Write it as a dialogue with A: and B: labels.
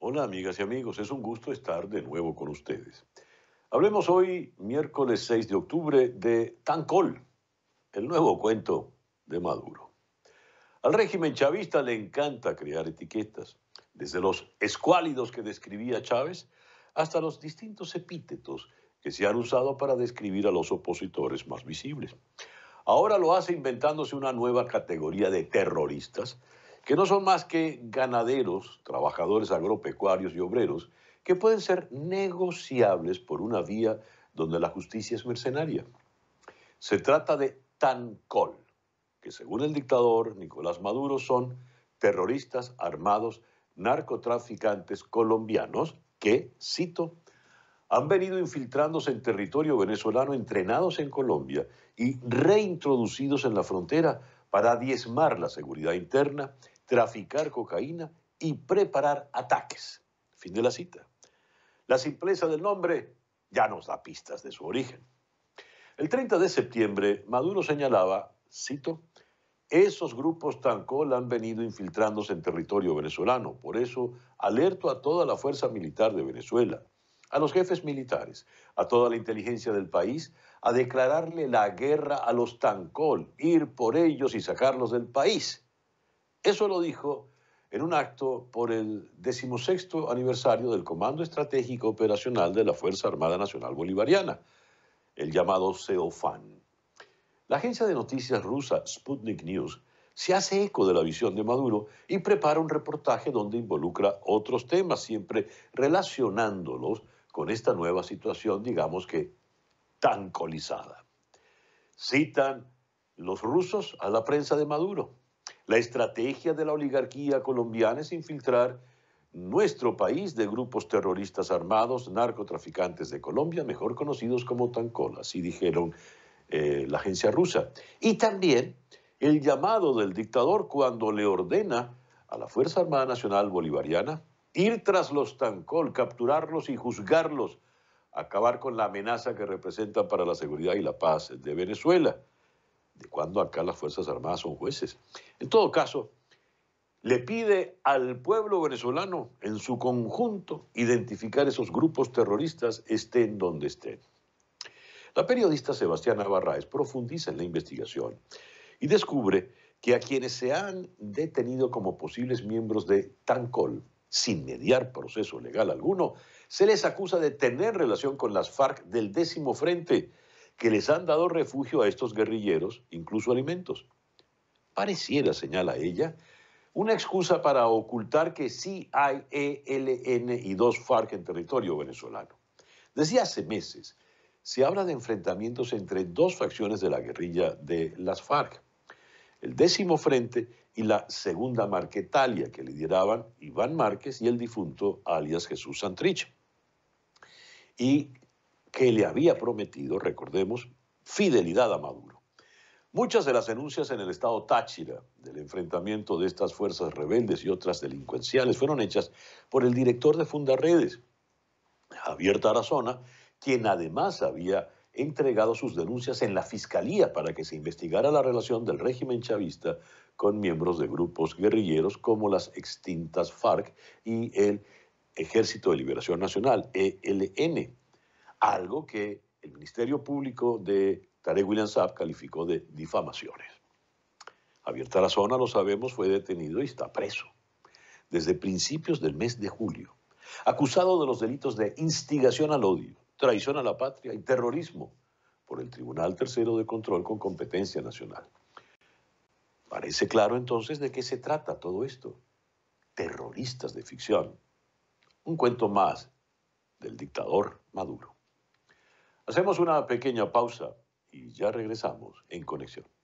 A: Hola amigas y amigos, es un gusto estar de nuevo con ustedes. Hablemos hoy, miércoles 6 de octubre, de Tancol, el nuevo cuento de Maduro. Al régimen chavista le encanta crear etiquetas, desde los escuálidos que describía Chávez hasta los distintos epítetos que se han usado para describir a los opositores más visibles. Ahora lo hace inventándose una nueva categoría de terroristas que no son más que ganaderos, trabajadores agropecuarios y obreros, que pueden ser negociables por una vía donde la justicia es mercenaria. Se trata de Tancol, que según el dictador Nicolás Maduro son terroristas armados, narcotraficantes colombianos que, cito, han venido infiltrándose en territorio venezolano, entrenados en Colombia y reintroducidos en la frontera para diezmar la seguridad interna, traficar cocaína y preparar ataques. Fin de la cita. La simpleza del nombre ya nos da pistas de su origen. El 30 de septiembre, Maduro señalaba, cito, esos grupos Tancol han venido infiltrándose en territorio venezolano, por eso alerto a toda la fuerza militar de Venezuela a los jefes militares, a toda la inteligencia del país, a declararle la guerra a los Tancol, ir por ellos y sacarlos del país. Eso lo dijo en un acto por el decimosexto aniversario del Comando Estratégico Operacional de la Fuerza Armada Nacional Bolivariana, el llamado CEOFAN. La agencia de noticias rusa Sputnik News se hace eco de la visión de Maduro y prepara un reportaje donde involucra otros temas, siempre relacionándolos con esta nueva situación, digamos que tan colizada. Citan los rusos a la prensa de Maduro. La estrategia de la oligarquía colombiana es infiltrar nuestro país de grupos terroristas armados, narcotraficantes de Colombia, mejor conocidos como Tancola, así dijeron eh, la agencia rusa. Y también el llamado del dictador cuando le ordena a la Fuerza Armada Nacional Bolivariana ir tras los Tancol, capturarlos y juzgarlos, acabar con la amenaza que representan para la seguridad y la paz de Venezuela. De cuando acá las Fuerzas Armadas son jueces. En todo caso, le pide al pueblo venezolano en su conjunto identificar esos grupos terroristas, estén donde estén. La periodista Sebastián Navarraes profundiza en la investigación y descubre que a quienes se han detenido como posibles miembros de Tancol, sin mediar proceso legal alguno, se les acusa de tener relación con las FARC del décimo frente, que les han dado refugio a estos guerrilleros, incluso alimentos. Pareciera, señala ella, una excusa para ocultar que sí hay ELN y dos FARC en territorio venezolano. Desde hace meses se habla de enfrentamientos entre dos facciones de la guerrilla de las FARC. El décimo frente y la segunda Marquetalia que lideraban Iván Márquez y el difunto alias Jesús Santrich. Y que le había prometido, recordemos, fidelidad a Maduro. Muchas de las denuncias en el estado Táchira del enfrentamiento de estas fuerzas rebeldes y otras delincuenciales fueron hechas por el director de Fundaredes, Javier Tarazona, quien además había entregado sus denuncias en la Fiscalía para que se investigara la relación del régimen chavista con miembros de grupos guerrilleros como las extintas FARC y el Ejército de Liberación Nacional, ELN, algo que el Ministerio Público de Tarek William Saab calificó de difamaciones. Abierta la zona, lo sabemos, fue detenido y está preso desde principios del mes de julio, acusado de los delitos de instigación al odio, traición a la patria y terrorismo por el Tribunal Tercero de Control con competencia nacional. Parece claro entonces de qué se trata todo esto. Terroristas de ficción. Un cuento más del dictador Maduro. Hacemos una pequeña pausa y ya regresamos en conexión.